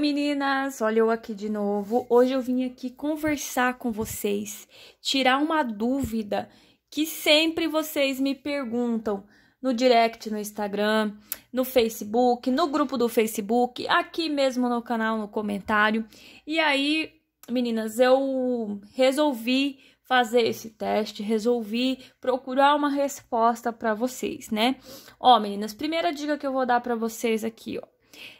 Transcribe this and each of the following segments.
Meninas, olha eu aqui de novo. Hoje eu vim aqui conversar com vocês, tirar uma dúvida que sempre vocês me perguntam no direct, no Instagram, no Facebook, no grupo do Facebook, aqui mesmo no canal, no comentário. E aí, meninas, eu resolvi fazer esse teste, resolvi procurar uma resposta para vocês, né? Ó, meninas, primeira dica que eu vou dar para vocês aqui, ó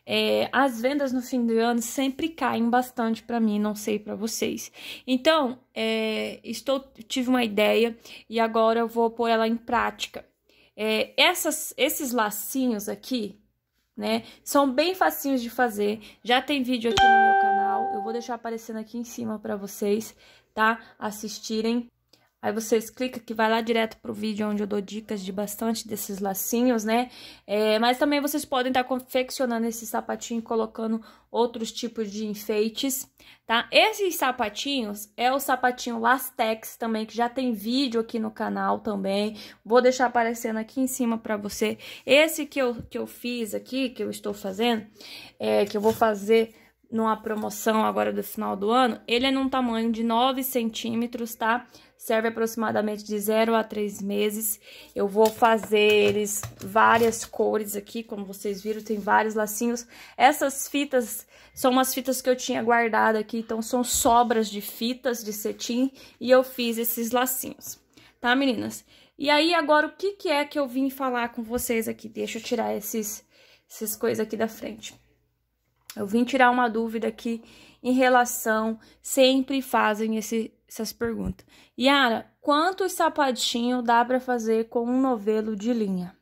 é, as vendas no fim do ano sempre caem bastante para mim, não sei para vocês. Então, é, estou tive uma ideia e agora eu vou pôr ela em prática. É, essas, esses lacinhos aqui, né, são bem facinhos de fazer. Já tem vídeo aqui no meu canal, eu vou deixar aparecendo aqui em cima para vocês, tá? Assistirem. Aí vocês clicam que vai lá direto pro vídeo onde eu dou dicas de bastante desses lacinhos, né? É, mas também vocês podem estar tá confeccionando esse sapatinho e colocando outros tipos de enfeites, tá? Esses sapatinhos é o sapatinho Lastex também, que já tem vídeo aqui no canal também. Vou deixar aparecendo aqui em cima pra você. Esse que eu, que eu fiz aqui, que eu estou fazendo, é, que eu vou fazer numa promoção agora do final do ano, ele é num tamanho de 9 centímetros, tá? Serve aproximadamente de 0 a 3 meses. Eu vou fazer eles várias cores aqui, como vocês viram, tem vários lacinhos. Essas fitas são umas fitas que eu tinha guardado aqui, então são sobras de fitas de cetim e eu fiz esses lacinhos, tá, meninas? E aí, agora, o que, que é que eu vim falar com vocês aqui? Deixa eu tirar esses, essas coisas aqui da frente. Eu vim tirar uma dúvida aqui em relação, sempre fazem esse, essas perguntas. Yara, quantos sapatinhos dá para fazer com um novelo de linha?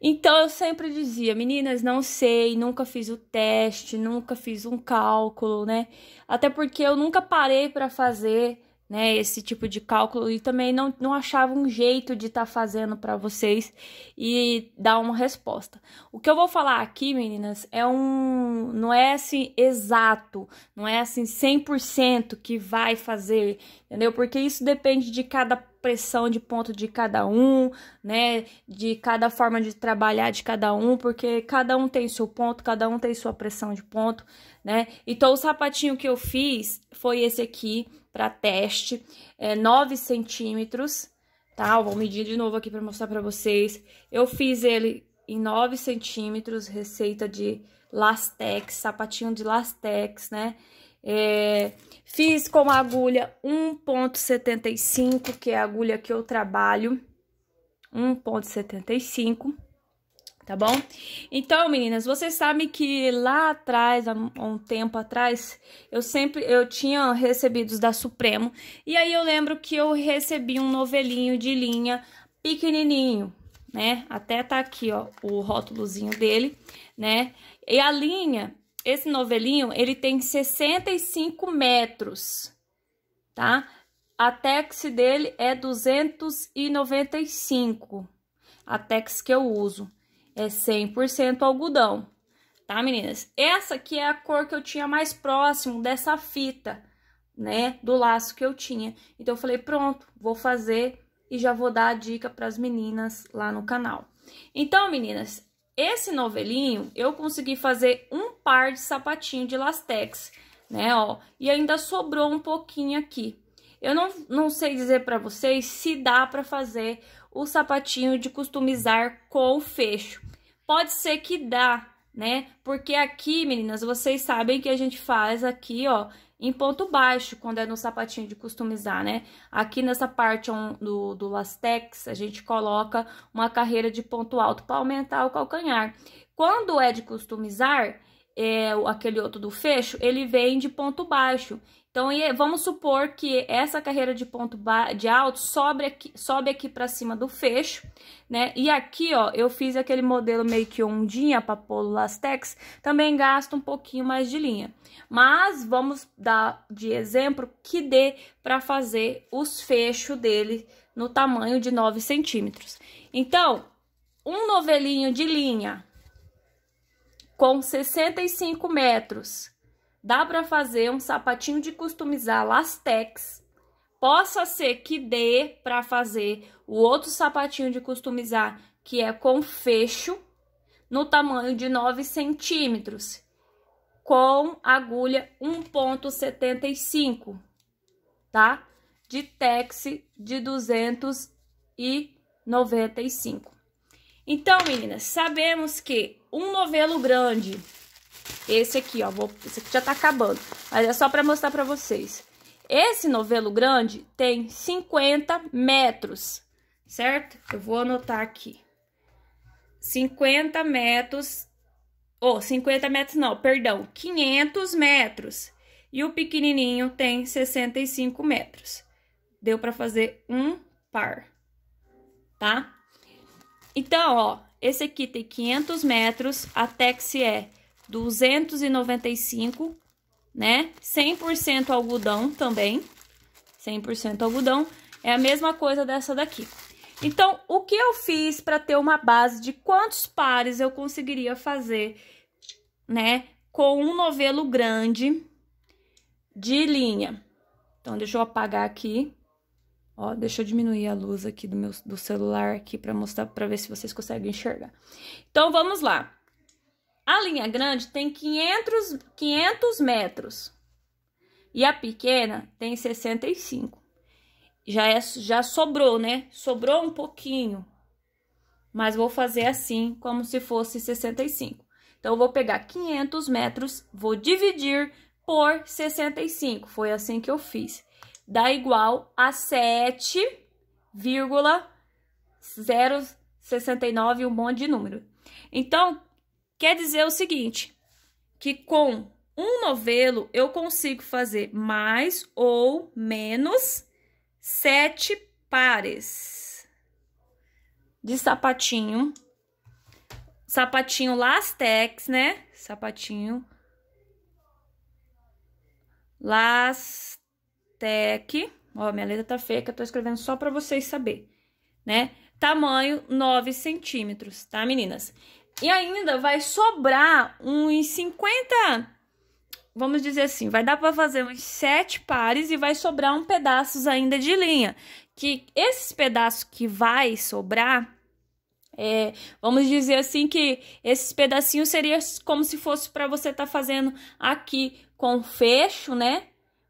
Então eu sempre dizia, meninas, não sei, nunca fiz o teste, nunca fiz um cálculo, né? Até porque eu nunca parei para fazer né, esse tipo de cálculo e também não, não achava um jeito de estar tá fazendo para vocês e dar uma resposta. O que eu vou falar aqui, meninas, é um não é assim exato, não é assim 100% que vai fazer, entendeu? Porque isso depende de cada pressão de ponto de cada um, né, de cada forma de trabalhar de cada um, porque cada um tem seu ponto, cada um tem sua pressão de ponto, né? Então o sapatinho que eu fiz foi esse aqui para teste, é 9 centímetros, tá? Eu vou medir de novo aqui para mostrar para vocês. Eu fiz ele em 9 centímetros, receita de lastex, sapatinho de lastex, né? É, fiz com a agulha 1.75, que é a agulha que eu trabalho, 1.75 tá bom? Então, meninas, vocês sabem que lá atrás, há um tempo atrás, eu sempre eu tinha recebidos da Supremo, e aí eu lembro que eu recebi um novelinho de linha pequenininho, né? Até tá aqui, ó, o rótulozinho dele, né? E a linha, esse novelinho, ele tem 65 metros, tá? A tex dele é 295, a tex que eu uso é 100% algodão, tá, meninas? Essa aqui é a cor que eu tinha mais próximo dessa fita, né, do laço que eu tinha. Então, eu falei, pronto, vou fazer e já vou dar a dica para as meninas lá no canal. Então, meninas, esse novelinho eu consegui fazer um par de sapatinho de lastex, né, ó, e ainda sobrou um pouquinho aqui. Eu não, não sei dizer para vocês se dá para fazer o sapatinho de customizar com o fecho. Pode ser que dá, né? Porque aqui, meninas, vocês sabem que a gente faz aqui, ó, em ponto baixo, quando é no sapatinho de customizar, né? Aqui nessa parte do, do lastex, a gente coloca uma carreira de ponto alto para aumentar o calcanhar. Quando é de customizar, é, aquele outro do fecho, ele vem de ponto baixo. Então, é, vamos supor que essa carreira de ponto de alto sobe aqui, sobe aqui para cima do fecho, né? E aqui, ó, eu fiz aquele modelo meio que ondinha, Polo lastex, também gasta um pouquinho mais de linha. Mas vamos dar de exemplo que dê para fazer os fechos dele no tamanho de 9 centímetros. Então, um novelinho de linha com 65 metros dá para fazer um sapatinho de customizar lastex. Possa ser que dê para fazer o outro sapatinho de customizar, que é com fecho, no tamanho de 9 centímetros, com agulha 1.75, tá? De tex de 295. Então, meninas, sabemos que um novelo grande esse aqui, ó, vou, esse aqui já tá acabando, mas é só pra mostrar pra vocês. Esse novelo grande tem 50 metros, certo? Eu vou anotar aqui. 50 metros, ou oh, 50 metros não, perdão, 500 metros. E o pequenininho tem 65 metros. Deu pra fazer um par, tá? Então, ó, esse aqui tem 500 metros, a Tex é 295, né? 100% algodão também. 100% algodão. É a mesma coisa dessa daqui. Então, o que eu fiz para ter uma base de quantos pares eu conseguiria fazer, né? Com um novelo grande de linha. Então, deixa eu apagar aqui. Ó, deixa eu diminuir a luz aqui do meu do celular aqui para mostrar para ver se vocês conseguem enxergar. Então, vamos lá. A linha grande tem 500, 500 metros e a pequena tem 65. Já, é, já sobrou, né? Sobrou um pouquinho, mas vou fazer assim, como se fosse 65. Então, vou pegar 500 metros, vou dividir por 65. Foi assim que eu fiz. Dá igual a 7,069, um monte de número. Então, Quer dizer o seguinte, que com um novelo eu consigo fazer mais ou menos sete pares de sapatinho. Sapatinho lastex, né? Sapatinho lastec. Ó, minha letra tá feia que eu tô escrevendo só pra vocês saber, né? Tamanho 9 centímetros, tá, meninas? e ainda vai sobrar uns 50, vamos dizer assim, vai dar para fazer uns 7 pares e vai sobrar um pedaços ainda de linha. Que esses pedaços que vai sobrar, é, vamos dizer assim que esses pedacinhos seria como se fosse para você estar tá fazendo aqui com fecho, né?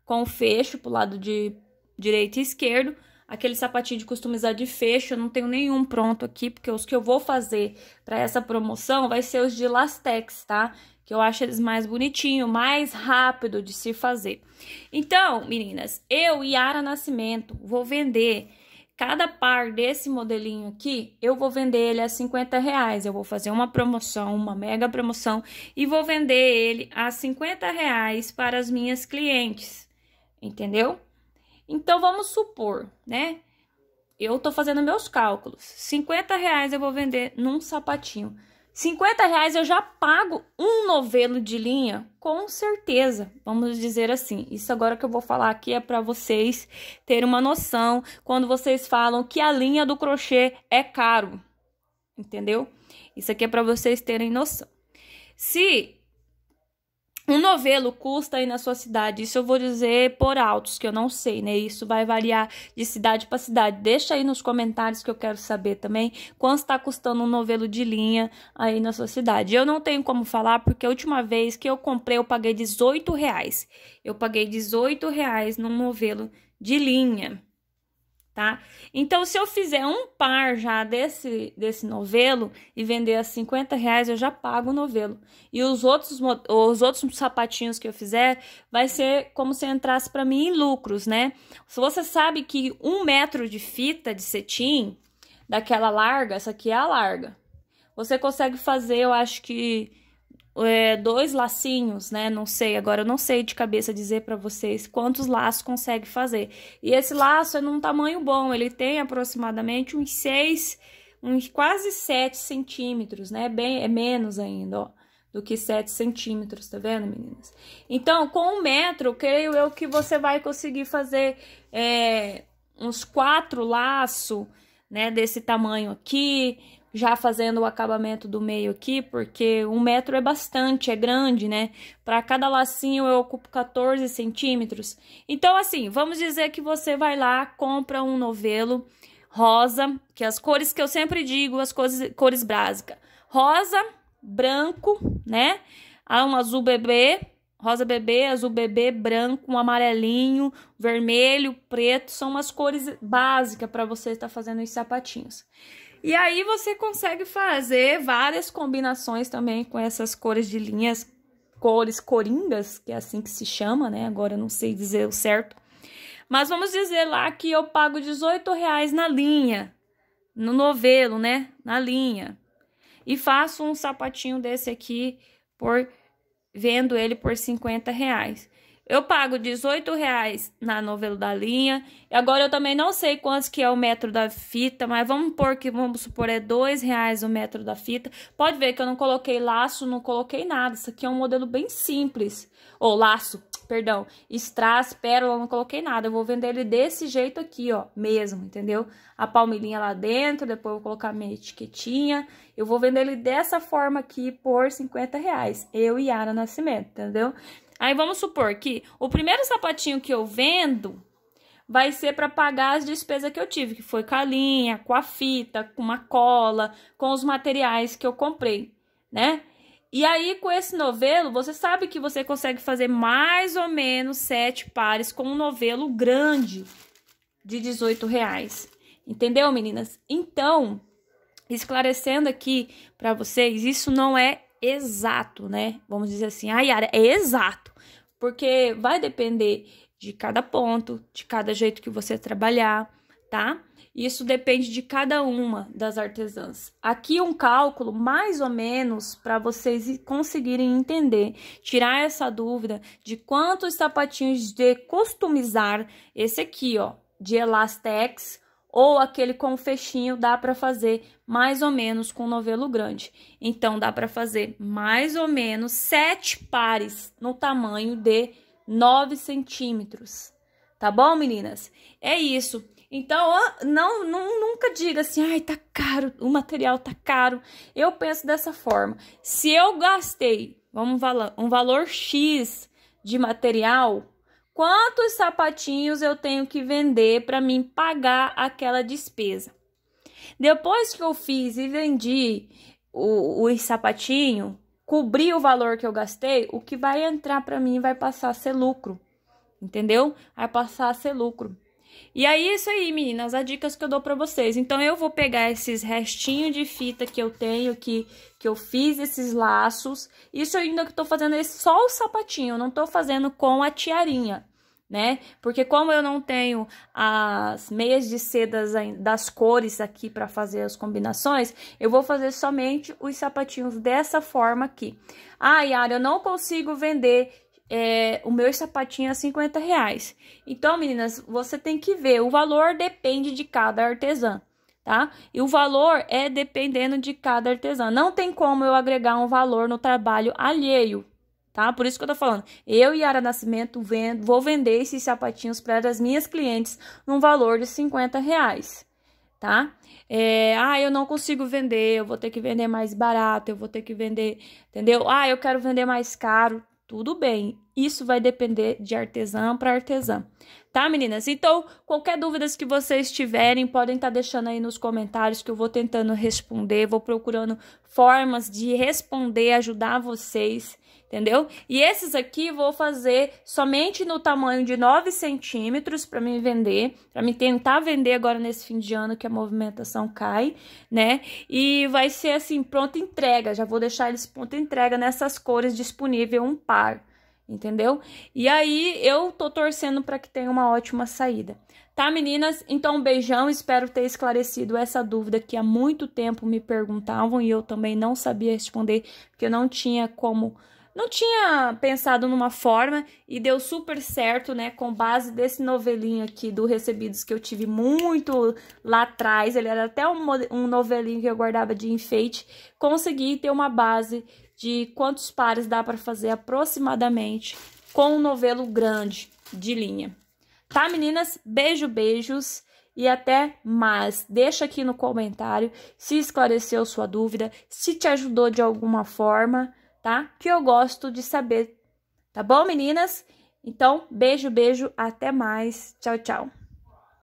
Com fecho pro lado de direito e esquerdo aquele sapatinho de customizar de fecho, eu não tenho nenhum pronto aqui, porque os que eu vou fazer para essa promoção vai ser os de lastex, tá? Que eu acho eles mais bonitinho, mais rápido de se fazer. Então, meninas, eu, e Ara Nascimento, vou vender cada par desse modelinho aqui, eu vou vender ele a 50 reais. Eu vou fazer uma promoção, uma mega promoção, e vou vender ele a 50 reais para as minhas clientes, entendeu? Então, vamos supor, né? Eu tô fazendo meus cálculos. 50 reais eu vou vender num sapatinho. 50 reais eu já pago um novelo de linha, com certeza. Vamos dizer assim. Isso agora que eu vou falar aqui é para vocês terem uma noção quando vocês falam que a linha do crochê é caro. Entendeu? Isso aqui é para vocês terem noção. Se um novelo custa aí na sua cidade, isso eu vou dizer por altos, que eu não sei, né? Isso vai variar de cidade para cidade. Deixa aí nos comentários que eu quero saber também quanto está custando um novelo de linha aí na sua cidade. Eu não tenho como falar porque a última vez que eu comprei eu paguei 18 reais. Eu paguei 18 reais num novelo de linha tá? Então, se eu fizer um par já desse, desse novelo e vender a 50 reais, eu já pago o novelo. E os outros, os outros sapatinhos que eu fizer, vai ser como se entrasse para mim em lucros, né? Se você sabe que um metro de fita de cetim, daquela larga, essa aqui é a larga, você consegue fazer, eu acho que é, dois lacinhos, né? Não sei, agora eu não sei de cabeça dizer para vocês quantos laços consegue fazer. E esse laço é num tamanho bom, ele tem aproximadamente uns seis, uns quase sete centímetros, né? Bem, é menos ainda, ó, do que sete centímetros, tá vendo, meninas? Então, com um metro, creio eu que você vai conseguir fazer é, uns quatro laços, né? Desse tamanho aqui, já fazendo o acabamento do meio aqui, porque um metro é bastante, é grande, né? Para cada lacinho eu ocupo 14 centímetros. Então, assim, vamos dizer que você vai lá, compra um novelo rosa, que é as cores que eu sempre digo, as cores, cores básicas. Rosa, branco, né? Há um azul bebê, rosa bebê, azul bebê, branco, um amarelinho, vermelho, preto, são as cores básicas para você estar tá fazendo os sapatinhos. E aí você consegue fazer várias combinações também com essas cores de linhas, cores coringas, que é assim que se chama, né? Agora eu não sei dizer o certo. Mas vamos dizer lá que eu pago 18 reais na linha, no novelo, né? Na linha. E faço um sapatinho desse aqui por vendo ele por 50 reais. Eu pago 18 reais na novela da linha. E agora eu também não sei quantos que é o metro da fita, mas vamos supor que vamos supor é 2 reais o metro da fita. Pode ver que eu não coloquei laço, não coloquei nada. Isso aqui é um modelo bem simples. Ou oh, laço, perdão, strass, pérola, não coloquei nada. Eu vou vender ele desse jeito aqui, ó, mesmo, entendeu? A palmilhinha lá dentro, depois eu vou colocar minha etiquetinha. Eu vou vender ele dessa forma aqui por 50 reais. Eu e Ana Nascimento, entendeu? Aí vamos supor que o primeiro sapatinho que eu vendo vai ser para pagar as despesas que eu tive, que foi com a linha, com a fita, com uma cola, com os materiais que eu comprei, né? E aí, com esse novelo, você sabe que você consegue fazer mais ou menos sete pares com um novelo grande de 18 reais. Entendeu, meninas? Então, esclarecendo aqui para vocês, isso não é exato, né? Vamos dizer assim, ah, Yara, é exato porque vai depender de cada ponto, de cada jeito que você trabalhar, tá? Isso depende de cada uma das artesãs. Aqui um cálculo mais ou menos para vocês conseguirem entender, tirar essa dúvida de quantos sapatinhos de customizar esse aqui, ó, de elastex ou aquele com fechinho dá para fazer mais ou menos com novelo grande. Então dá para fazer mais ou menos sete pares no tamanho de 9 centímetros. Tá bom, meninas? É isso. Então, ah, não, não, nunca diga assim, ai, tá caro, o material tá caro. Eu penso dessa forma. Se eu gastei vamos um valor X de material, quantos sapatinhos eu tenho que vender para mim pagar aquela despesa. Depois que eu fiz e vendi o, os sapatinhos, cobri o valor que eu gastei, o que vai entrar para mim vai passar a ser lucro, entendeu? Vai passar a ser lucro. E aí é isso aí, meninas, as dicas que eu dou pra vocês. Então, eu vou pegar esses restinhos de fita que eu tenho, que, que eu fiz esses laços. Isso ainda que estou tô fazendo é só o sapatinho, eu não tô fazendo com a tiarinha, né? Porque como eu não tenho as meias de sedas das cores aqui pra fazer as combinações, eu vou fazer somente os sapatinhos dessa forma aqui. Ah, Yara, eu não consigo vender é, o meu sapatinho é a 50 reais. Então, meninas, você tem que ver. O valor depende de cada artesã, tá? E o valor é dependendo de cada artesã. Não tem como eu agregar um valor no trabalho alheio, tá? Por isso que eu tô falando. Eu, Ara Nascimento, vendo, vou vender esses sapatinhos para as minhas clientes num valor de 50 reais, tá? É, ah, eu não consigo vender, eu vou ter que vender mais barato, eu vou ter que vender, entendeu? Ah, eu quero vender mais caro. Tudo bem, isso vai depender de artesã para artesã, tá, meninas? Então, qualquer dúvidas que vocês tiverem, podem estar tá deixando aí nos comentários que eu vou tentando responder, vou procurando formas de responder, ajudar vocês entendeu? E esses aqui vou fazer somente no tamanho de 9 centímetros para me vender, para me tentar vender agora nesse fim de ano que a movimentação cai, né? E vai ser assim, pronta entrega, já vou deixar eles pronta entrega nessas cores disponível um par, entendeu? E aí eu tô torcendo para que tenha uma ótima saída. Tá, meninas? Então, um beijão. Espero ter esclarecido essa dúvida que há muito tempo me perguntavam e eu também não sabia responder, porque eu não tinha como não tinha pensado numa forma e deu super certo, né? Com base desse novelinho aqui do Recebidos que eu tive muito lá atrás. Ele era até um, um novelinho que eu guardava de enfeite. Consegui ter uma base de quantos pares dá para fazer aproximadamente com um novelo grande de linha. Tá, meninas? Beijo, beijos e até mais. Deixa aqui no comentário se esclareceu sua dúvida, se te ajudou de alguma forma tá? Que eu gosto de saber. Tá bom, meninas? Então, beijo, beijo, até mais. Tchau, tchau.